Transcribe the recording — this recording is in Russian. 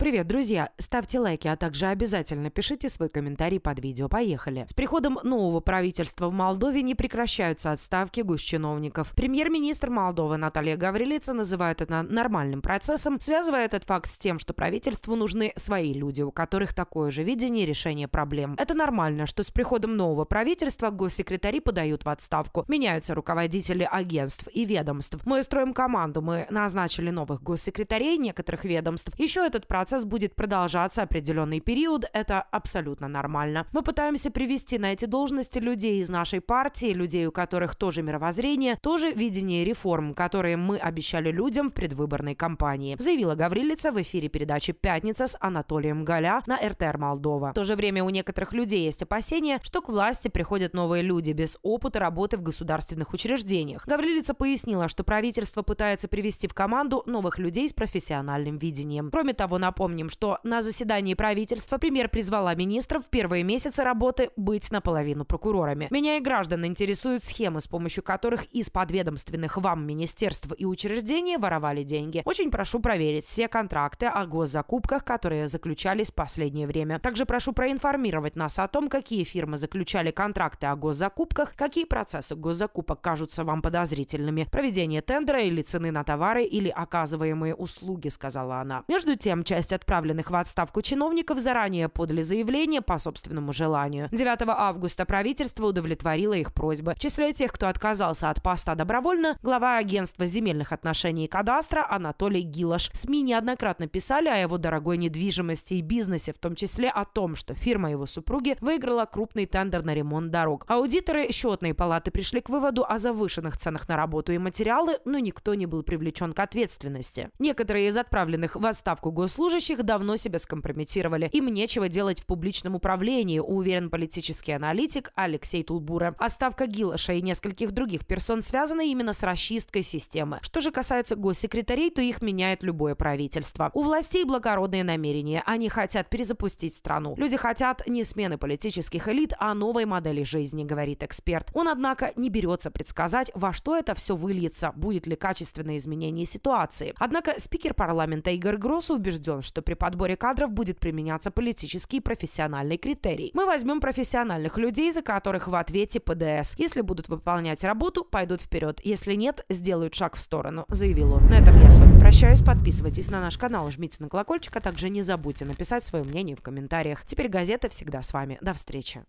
Привет, друзья! Ставьте лайки, а также обязательно пишите свой комментарий под видео. Поехали! С приходом нового правительства в Молдове не прекращаются отставки госчиновников. Премьер-министр Молдовы Наталья Гаврилица называет это нормальным процессом, связывая этот факт с тем, что правительству нужны свои люди, у которых такое же видение решения проблем. Это нормально, что с приходом нового правительства госсекретари подают в отставку, меняются руководители агентств и ведомств. Мы строим команду, мы назначили новых госсекретарей некоторых ведомств. Еще этот процесс процесс будет продолжаться определенный период, это абсолютно нормально. Мы пытаемся привести на эти должности людей из нашей партии, людей, у которых тоже мировоззрение, тоже видение реформ, которые мы обещали людям в предвыборной кампании, заявила Гаврилица в эфире передачи «Пятница» с Анатолием Галя на РТР Молдова. В то же время у некоторых людей есть опасения, что к власти приходят новые люди без опыта работы в государственных учреждениях. Гаврилица пояснила, что правительство пытается привести в команду новых людей с профессиональным видением. Кроме того, на Напомним, что на заседании правительства премьер призвала министров в первые месяцы работы быть наполовину прокурорами. Меня и граждан интересуют схемы, с помощью которых из подведомственных вам министерств и учреждений воровали деньги. Очень прошу проверить все контракты о госзакупках, которые заключались в последнее время. Также прошу проинформировать нас о том, какие фирмы заключали контракты о госзакупках, какие процессы госзакупок кажутся вам подозрительными, проведение тендера или цены на товары или оказываемые услуги, сказала она. Между тем, часть часть отправленных в отставку чиновников заранее подали заявление по собственному желанию. 9 августа правительство удовлетворило их просьбы. В числе тех, кто отказался от поста добровольно, глава агентства земельных отношений и кадастра Анатолий Гилаш. СМИ неоднократно писали о его дорогой недвижимости и бизнесе, в том числе о том, что фирма его супруги выиграла крупный тендер на ремонт дорог. Аудиторы счетной палаты пришли к выводу о завышенных ценах на работу и материалы, но никто не был привлечен к ответственности. Некоторые из отправленных в отставку госслужащих служащих давно себя скомпрометировали. Им нечего делать в публичном управлении, уверен политический аналитик Алексей Тулбура. Оставка Гилаша и нескольких других персон связана именно с расчисткой системы. Что же касается госсекретарей, то их меняет любое правительство. У властей благородные намерения. Они хотят перезапустить страну. Люди хотят не смены политических элит, а новой модели жизни, говорит эксперт. Он, однако, не берется предсказать, во что это все выльется, будет ли качественное изменение ситуации. Однако спикер парламента Игорь Гросс убежден, что при подборе кадров будет применяться политический и профессиональный критерий. Мы возьмем профессиональных людей, за которых в ответе ПДС. Если будут выполнять работу, пойдут вперед. Если нет, сделают шаг в сторону, заявил он. На этом я с вами прощаюсь. Подписывайтесь на наш канал, жмите на колокольчик, а также не забудьте написать свое мнение в комментариях. Теперь газета всегда с вами. До встречи.